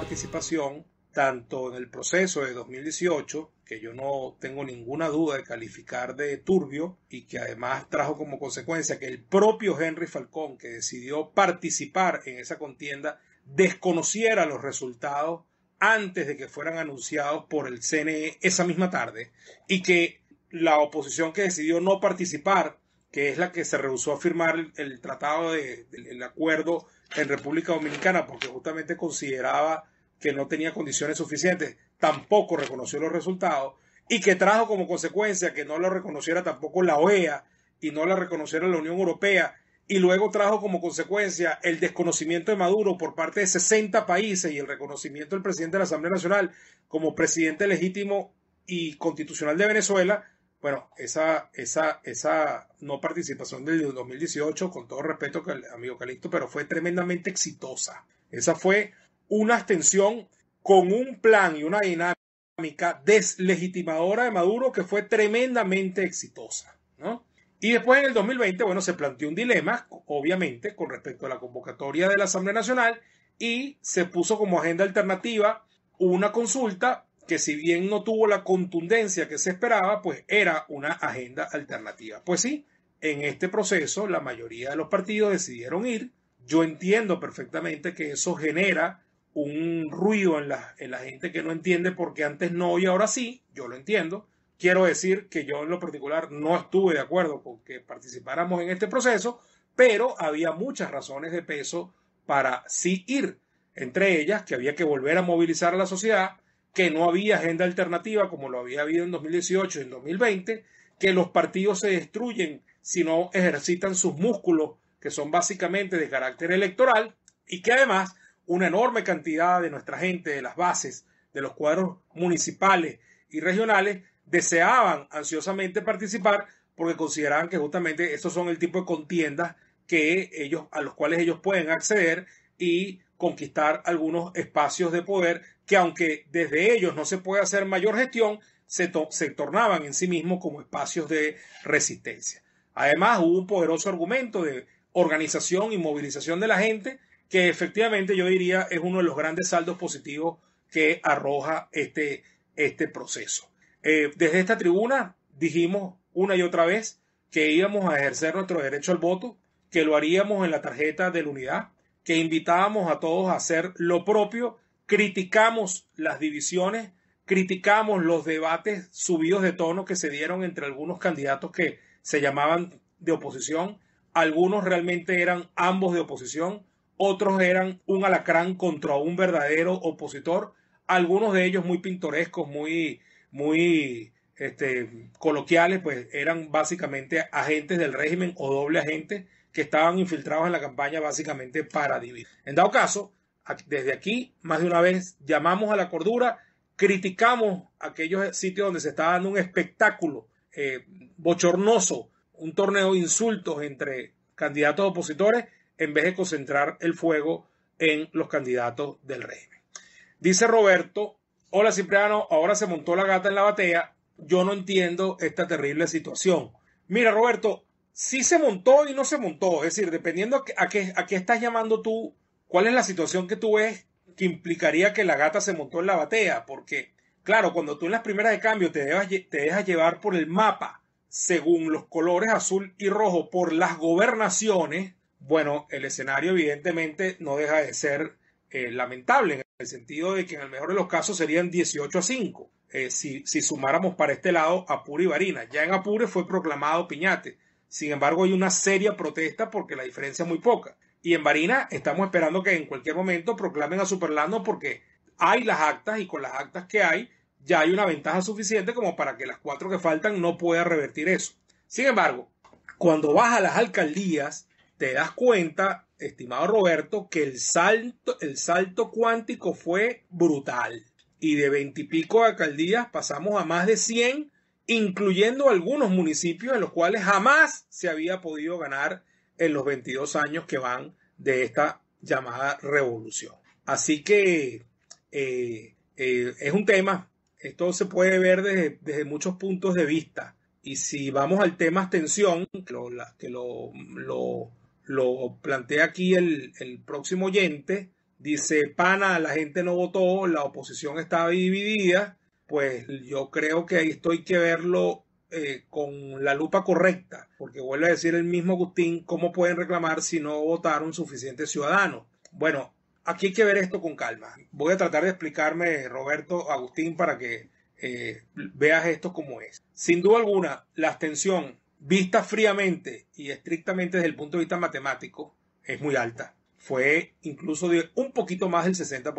participación tanto en el proceso de 2018, que yo no tengo ninguna duda de calificar de turbio y que además trajo como consecuencia que el propio Henry Falcón, que decidió participar en esa contienda, desconociera los resultados antes de que fueran anunciados por el CNE esa misma tarde y que la oposición que decidió no participar, que es la que se rehusó a firmar el, tratado de, el acuerdo en República Dominicana porque justamente consideraba que no tenía condiciones suficientes, tampoco reconoció los resultados y que trajo como consecuencia que no lo reconociera tampoco la OEA y no la reconociera la Unión Europea y luego trajo como consecuencia el desconocimiento de Maduro por parte de 60 países y el reconocimiento del presidente de la Asamblea Nacional como presidente legítimo y constitucional de Venezuela, bueno, esa, esa, esa no participación del 2018, con todo respeto, amigo Calixto, pero fue tremendamente exitosa. Esa fue una abstención con un plan y una dinámica deslegitimadora de Maduro que fue tremendamente exitosa. Y después en el 2020, bueno, se planteó un dilema, obviamente, con respecto a la convocatoria de la Asamblea Nacional y se puso como agenda alternativa una consulta que si bien no tuvo la contundencia que se esperaba, pues era una agenda alternativa. Pues sí, en este proceso la mayoría de los partidos decidieron ir. Yo entiendo perfectamente que eso genera un ruido en la, en la gente que no entiende por qué antes no y ahora sí, yo lo entiendo. Quiero decir que yo en lo particular no estuve de acuerdo con que participáramos en este proceso, pero había muchas razones de peso para sí ir, entre ellas que había que volver a movilizar a la sociedad, que no había agenda alternativa como lo había habido en 2018 y en 2020, que los partidos se destruyen si no ejercitan sus músculos, que son básicamente de carácter electoral, y que además una enorme cantidad de nuestra gente, de las bases, de los cuadros municipales y regionales, deseaban ansiosamente participar porque consideraban que justamente esos son el tipo de contiendas que ellos, a los cuales ellos pueden acceder y conquistar algunos espacios de poder que aunque desde ellos no se puede hacer mayor gestión, se, tornaban en sí mismos como espacios de resistencia. Además, hubo un poderoso argumento de organización y movilización de la gente que efectivamente yo diría es uno de los grandes saldos positivos que arroja este, este proceso. Eh, desde esta tribuna dijimos una y otra vez que íbamos a ejercer nuestro derecho al voto, que lo haríamos en la tarjeta de la unidad, que invitábamos a todos a hacer lo propio, criticamos las divisiones, criticamos los debates subidos de tono que se dieron entre algunos candidatos que se llamaban de oposición, algunos realmente eran ambos de oposición, otros eran un alacrán contra un verdadero opositor, algunos de ellos muy pintorescos, muy, muy este, coloquiales, pues eran básicamente agentes del régimen o doble agente que estaban infiltrados en la campaña básicamente para dividir. En dado caso, desde aquí, más de una vez, llamamos a la cordura, criticamos aquellos sitios donde se está dando un espectáculo eh, bochornoso, un torneo de insultos entre candidatos opositores, en vez de concentrar el fuego en los candidatos del régimen. Dice Roberto, hola Cipriano, ahora se montó la gata en la batea, yo no entiendo esta terrible situación. Mira Roberto, si se montó y no se montó. Es decir, dependiendo a qué, estás llamando tú, cuál es la situación que tú ves que implicaría que la gata se montó en la batea. Porque, claro, cuando tú en las primeras de cambio te, dejas llevar por el mapa, según los colores azul y rojo, por las gobernaciones, bueno, el escenario evidentemente no deja de ser eh, lamentable, en el sentido de que en el mejor de los casos serían 18 a 5. Eh, si, si sumáramos para este lado Apure y Barina. Ya en Apure fue proclamado Piñate sin embargo, hay una seria protesta porque la diferencia es muy poca. Y en Barina estamos esperando que en cualquier momento proclamen a Superlano porque hay las actas y con las actas que hay ya hay una ventaja suficiente como para que las cuatro que faltan no pueda revertir eso. Sin embargo, cuando vas a las alcaldías, te das cuenta, estimado Roberto, que el salto, el salto cuántico fue brutal. Y de veintipico alcaldías pasamos a más de 100 incluyendo algunos municipios en los cuales jamás se había podido ganar en los 22 años que van de esta llamada revolución. Así que eh, eh, es un tema, esto se puede ver desde, muchos puntos de vista. Y si vamos al tema extensión, que lo, que lo, plantea aquí el, el próximo oyente, dice, pana, la gente no votó, la oposición estaba dividida pues yo creo que ahí estoy que verlo eh, con la lupa correcta, porque vuelve a decir el mismo Agustín, ¿cómo pueden reclamar si no votaron suficientes ciudadanos? Bueno, aquí hay que ver esto con calma. Voy a tratar de explicarme, Roberto, Agustín, para que eh, veas esto como es. Sin duda alguna, la abstención, vista fríamente y estrictamente desde el punto de vista matemático, es muy alta. Fue incluso un poquito más del 60%,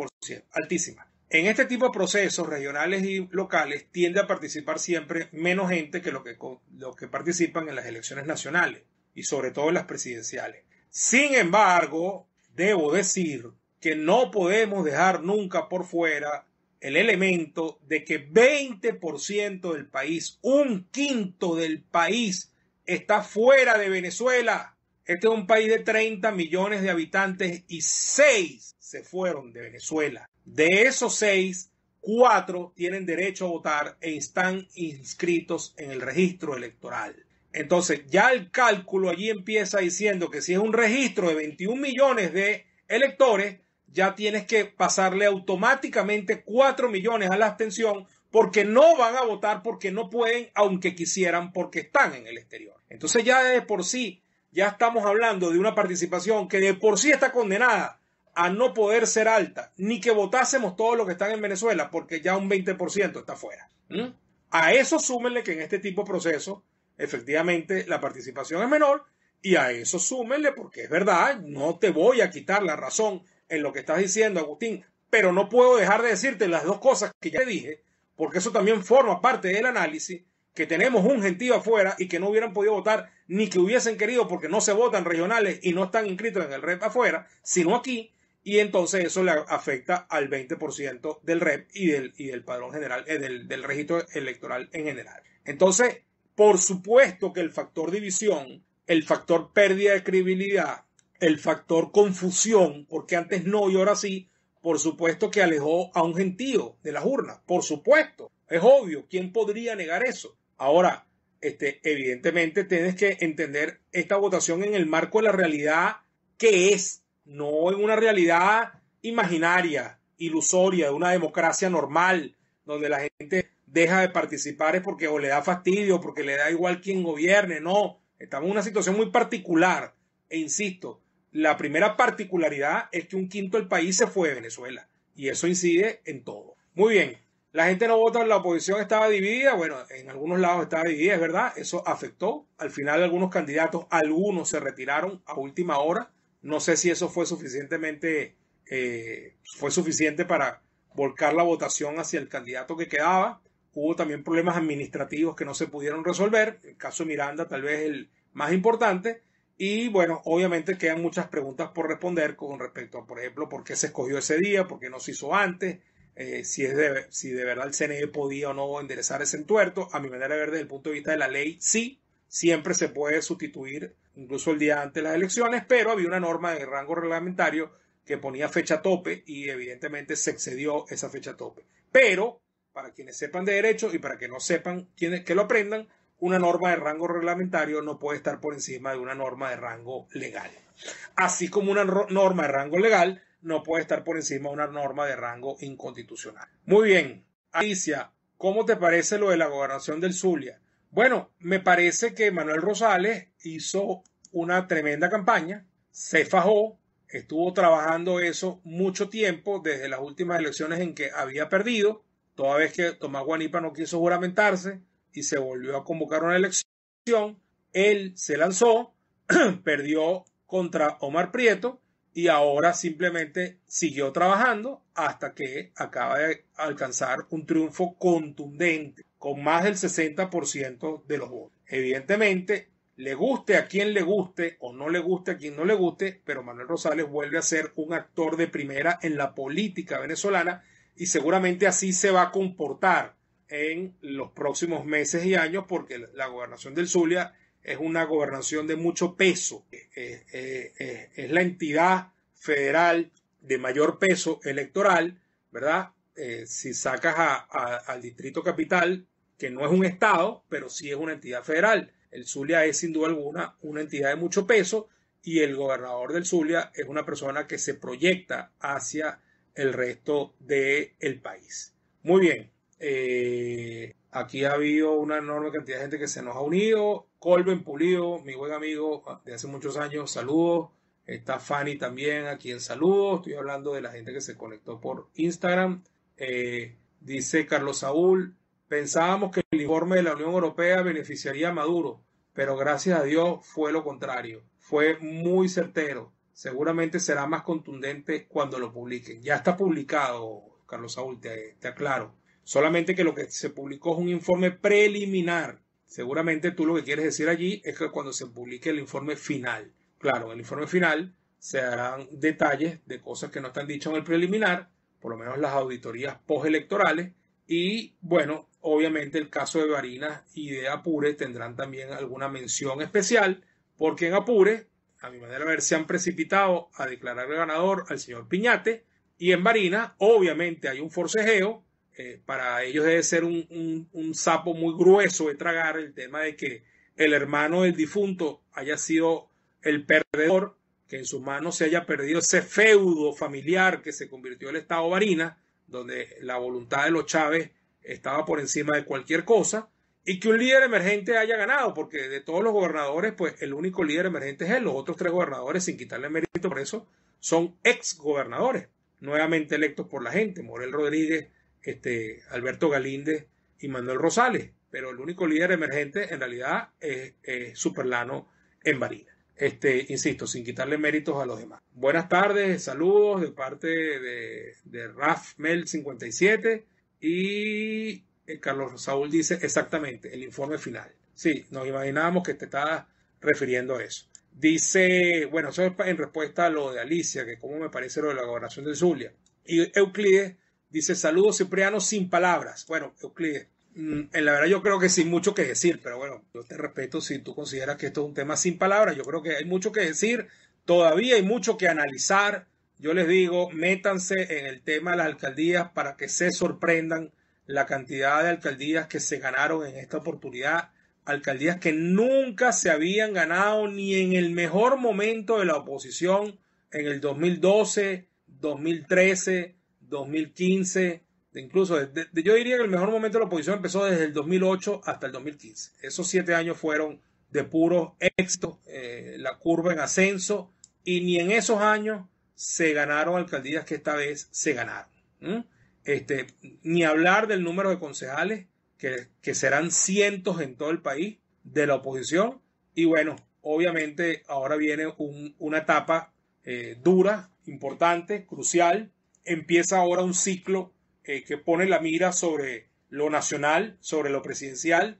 altísima. En este tipo de procesos regionales y locales tiende a participar siempre menos gente que los que, lo que participan en las elecciones nacionales y sobre todo en las presidenciales. Sin embargo, debo decir que no podemos dejar nunca por fuera el elemento de que 20% del país, un quinto del país, está fuera de Venezuela. Este es un país de 30 millones de habitantes y 6 se fueron de Venezuela. De esos seis, cuatro tienen derecho a votar e están inscritos en el registro electoral. Entonces, ya el cálculo allí empieza diciendo que si es un registro de 21 millones de electores, ya tienes que pasarle automáticamente cuatro millones a la abstención porque no van a votar porque no pueden, aunque quisieran, porque están en el exterior. Entonces ya de por sí, ya estamos hablando de una participación que de por sí está condenada a no poder ser alta, ni que votásemos todos los que están en Venezuela, porque ya un 20% está fuera. ¿Mm? A eso súmenle que en este tipo de proceso, efectivamente, la participación es menor, y a eso súmenle, porque es verdad, no te voy a quitar la razón en lo que estás diciendo, Agustín, pero no puedo dejar de decirte las dos cosas que ya te dije, porque eso también forma parte del análisis, que tenemos un gentío afuera y que no hubieran podido votar ni que hubiesen querido porque no se votan regionales y no están inscritos en el red afuera, sino aquí, y entonces eso le afecta al 20% del REP y del, y del padrón general, eh, del, del, registro electoral en general. Entonces, por supuesto que el factor división, el factor pérdida de credibilidad, el factor confusión, porque antes no y ahora sí, por supuesto que alejó a un gentío de las urnas, por supuesto, es obvio, ¿quién podría negar eso? Ahora, este, evidentemente tienes que entender esta votación en el marco de la realidad que es no en una realidad imaginaria, ilusoria, de una democracia normal, donde la gente deja de participar es porque o le da fastidio, porque le da igual quién gobierne, no, estamos en una situación muy particular, e insisto, la primera particularidad es que un quinto del país se fue de Venezuela, y eso incide en todo. Muy bien, la gente no vota, la oposición estaba dividida, bueno, en algunos lados estaba dividida, es verdad, eso afectó. Al final algunos candidatos, algunos se retiraron a última hora, no sé si eso fue suficientemente, eh, fue suficiente para volcar la votación hacia el candidato que quedaba. Hubo también problemas administrativos que no se pudieron resolver. El caso Miranda tal vez el más importante. Y bueno, obviamente quedan muchas preguntas por responder con respecto a, por ejemplo, por qué se escogió ese día, por qué no se hizo antes, eh, si, es de, si de verdad el CNE podía o no enderezar ese entuerto. A mi manera de ver, desde el punto de vista de la ley, sí, siempre se puede sustituir incluso el día antes de las elecciones, pero había una norma de rango reglamentario que ponía fecha tope y evidentemente se excedió esa fecha tope. Pero, para quienes sepan de derecho y para que no sepan que lo aprendan, una norma de rango reglamentario no puede estar por encima de una norma de rango legal. Así como una norma de rango legal no puede estar por encima de una norma de rango inconstitucional. Muy bien, Alicia, ¿cómo te parece lo de la gobernación del Zulia? Bueno, me parece que Manuel Rosales hizo una tremenda campaña, se fajó, estuvo trabajando eso mucho tiempo desde las últimas elecciones en que había perdido, toda vez que Tomás Guanipa no quiso juramentarse y se volvió a convocar una elección, él se lanzó, perdió contra Omar Prieto y ahora simplemente siguió trabajando hasta que acaba de alcanzar un triunfo contundente con más del 60% de los votos. Evidentemente, le guste a quien le guste o no le guste a quien no le guste, pero Manuel Rosales vuelve a ser un actor de primera en la política venezolana y seguramente así se va a comportar en los próximos meses y años porque la gobernación del Zulia es una gobernación de mucho peso, eh, eh, eh, es, la entidad federal de mayor peso electoral, ¿verdad? si sacas al distrito capital, que no es un estado, pero sí es una entidad federal el Zulia es sin duda alguna una entidad de mucho peso y el gobernador del Zulia es una persona que se proyecta hacia el resto del país. Muy bien, eh, aquí ha habido una enorme cantidad de gente que se nos ha unido. Colben Pulido, mi buen amigo de hace muchos años, saludos. Está Fanny también, aquí en saludos. Estoy hablando de la gente que se conectó por Instagram. Eh, dice Carlos Saúl, Pensábamos que el informe de la Unión Europea beneficiaría a Maduro, pero gracias a Dios fue lo contrario. Fue muy certero. Seguramente será más contundente cuando lo publiquen. Ya está publicado, Carlos Saúl, te, aclaro. Solamente que lo que se publicó es un informe preliminar. Seguramente tú lo que quieres decir allí es que cuando se publique el informe final. Claro, en el informe final se harán detalles de cosas que no están dichas en el preliminar, por lo menos las auditorías postelectorales. Y bueno, Obviamente el caso de Barinas y de Apure tendrán también alguna mención especial, porque en Apure, a mi manera de ver, se han precipitado a declarar el ganador al señor Piñate, y en Barinas, obviamente hay un forcejeo, eh, para ellos debe ser un, sapo muy grueso de tragar el tema de que el hermano del difunto haya sido el perdedor, que en sus manos se haya perdido ese feudo familiar que se convirtió en el Estado Varina donde la voluntad de los Chávez estaba por encima de cualquier cosa y que un líder emergente haya ganado, porque de todos los gobernadores, pues el único líder emergente es él. Los otros tres gobernadores, sin quitarle mérito por eso, son ex gobernadores, nuevamente electos por la gente, Morel Rodríguez, este, Alberto Galíndez y Manuel Rosales. Pero el único líder emergente en realidad es, Superlano en Barina. Este, insisto, sin quitarle méritos a los demás. Buenas tardes, saludos de parte de, de 57 y eh, Carlos Saúl dice exactamente el informe final. Sí, nos imaginábamos que te estabas refiriendo a eso. Dice, bueno, eso es en respuesta a lo de Alicia, que como me parece lo de la gobernación de Zulia. Y Euclides dice, saludos Cipriano sin palabras. Bueno, Euclides, mm, en la verdad yo creo que sin mucho que decir, pero bueno, yo te respeto si tú consideras que esto es un tema sin palabras. Yo creo que hay mucho que decir, todavía hay mucho que analizar, yo les digo, métanse en el tema de las alcaldías para que se sorprendan la cantidad de alcaldías que se ganaron en esta oportunidad, alcaldías que nunca se habían ganado ni en el mejor momento de la oposición en el 2012, 2013, 2015, incluso yo diría que el mejor momento de la oposición empezó desde el 2008 hasta el 2015. Esos siete años fueron de puro éxito. Eh, la curva en ascenso, y ni en esos años se ganaron alcaldías que esta vez se ganaron. Este, ni hablar del número de concejales, que, serán cientos en todo el país, de la oposición. Y bueno, obviamente ahora viene una etapa eh, dura, importante, crucial. Empieza ahora un ciclo eh, que pone la mira sobre lo nacional, sobre lo presidencial.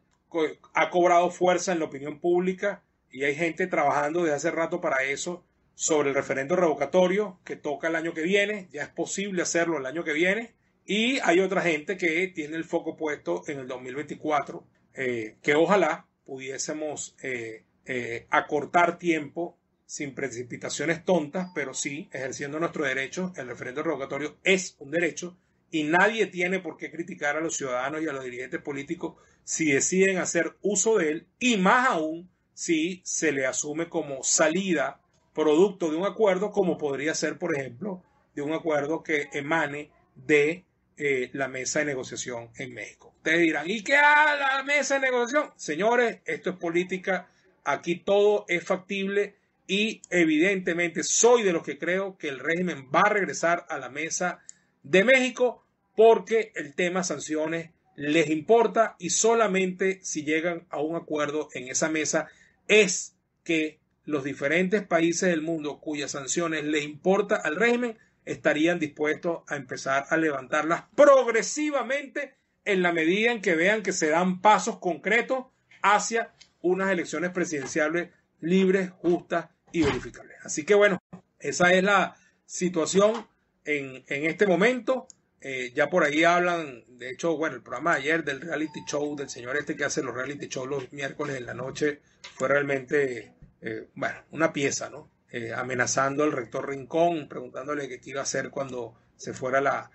Ha cobrado fuerza en la opinión pública y hay gente trabajando desde hace rato para eso sobre el referendo revocatorio que toca el año que viene, ya es posible hacerlo el año que viene, y hay otra gente que tiene el foco puesto en el 2024, eh, que ojalá pudiésemos eh, eh, acortar tiempo sin precipitaciones tontas, pero sí ejerciendo nuestro derecho. El referendo revocatorio es un derecho y nadie tiene por qué criticar a los ciudadanos y a los dirigentes políticos si deciden hacer uso de él y más aún si se le asume como salida producto de un acuerdo como podría ser, por ejemplo, de un acuerdo que emane de eh, la mesa de negociación en México. Ustedes dirán, ¿y qué a la mesa de negociación? Señores, esto es política, aquí todo es factible y evidentemente soy de los que creo que el régimen va a regresar a la mesa de México porque el tema sanciones les importa y solamente si llegan a un acuerdo en esa mesa es que los diferentes países del mundo cuyas sanciones le importa al régimen estarían dispuestos a empezar a levantarlas progresivamente en la medida en que vean que se dan pasos concretos hacia unas elecciones presidenciales libres, justas y verificables. Así que bueno, esa es la situación en, este momento. Eh, ya por ahí hablan, de hecho, bueno, el programa ayer del reality show, del señor este que hace los reality shows los miércoles en la noche, fue realmente eh, bueno, una pieza, ¿no? Eh, amenazando al rector Rincón, preguntándole qué iba a hacer cuando se fuera la,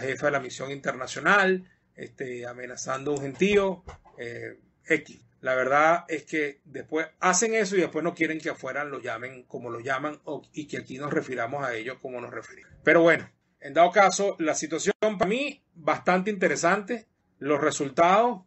jefa de la misión internacional, este, amenazando a un gentío, eh, X. La verdad es que después hacen eso y después no quieren que afuera lo llamen como lo llaman y que aquí nos refiramos a ellos como nos referimos. Pero bueno, en dado caso, la situación para mí bastante interesante. Los resultados,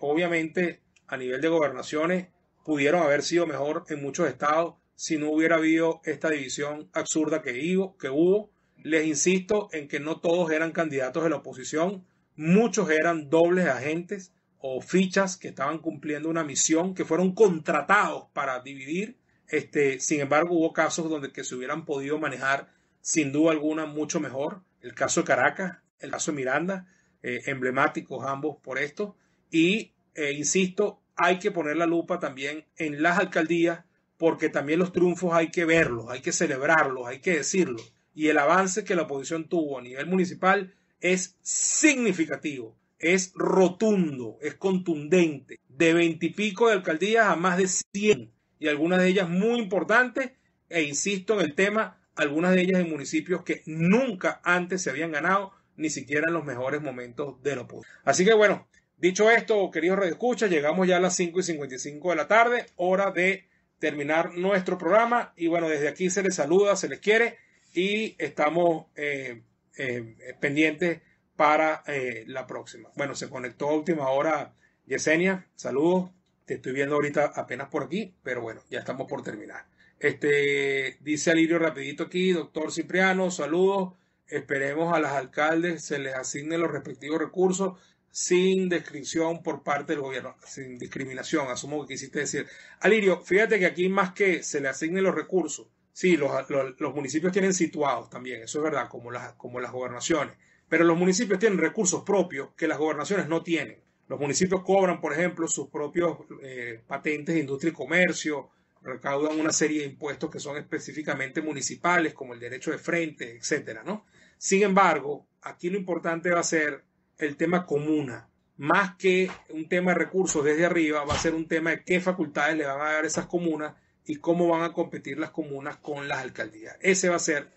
obviamente, a nivel de gobernaciones, pudieron haber sido mejor en muchos estados si no hubiera habido esta división absurda que hubo, que hubo. Les insisto en que no todos eran candidatos de la oposición, muchos eran dobles agentes o fichas que estaban cumpliendo una misión, que fueron contratados para dividir. Este, sin embargo, hubo casos donde que se hubieran podido manejar sin duda alguna mucho mejor. El caso de Caracas, el caso de Miranda, eh, emblemáticos ambos por esto. Y, eh, insisto, hay que poner la lupa también en las alcaldías, porque también los triunfos hay que verlos, hay que celebrarlos, hay que decirlos. Y el avance que la oposición tuvo a nivel municipal es significativo, es rotundo, es contundente. De veintipico de alcaldías a más de 100, y algunas de ellas muy importantes, e insisto en el tema, algunas de ellas en municipios que nunca antes se habían ganado, ni siquiera en los mejores momentos de la oposición. Así que bueno, Dicho esto, queridos radioescuchas, llegamos ya a las 5 y 55 de la tarde, hora de terminar nuestro programa. Y bueno, desde aquí se les saluda, se les quiere y estamos eh, eh, pendientes para eh, la próxima. Bueno, se conectó a última hora Yesenia, saludos. Te estoy viendo ahorita apenas por aquí, pero bueno, ya estamos por terminar. Este, dice Alirio rapidito aquí, doctor Cipriano, saludos. Esperemos a las alcaldes se les asignen los respectivos recursos sin descripción por parte del gobierno, sin discriminación, asumo que quisiste decir. Alirio, fíjate que aquí más que se le asignen los recursos, sí, los, municipios tienen situados también, eso es verdad, como las, como las gobernaciones, pero los municipios tienen recursos propios que las gobernaciones no tienen. Los municipios cobran, por ejemplo, sus propios eh, patentes de industria y comercio, recaudan una serie de impuestos que son específicamente municipales, como el derecho de frente, etcétera, ¿no? Sin embargo, aquí lo importante va a ser el tema comuna, más que un tema de recursos desde arriba, va a ser un tema de qué facultades le van a dar esas comunas y cómo van a competir las comunas con las alcaldías. Ese va a ser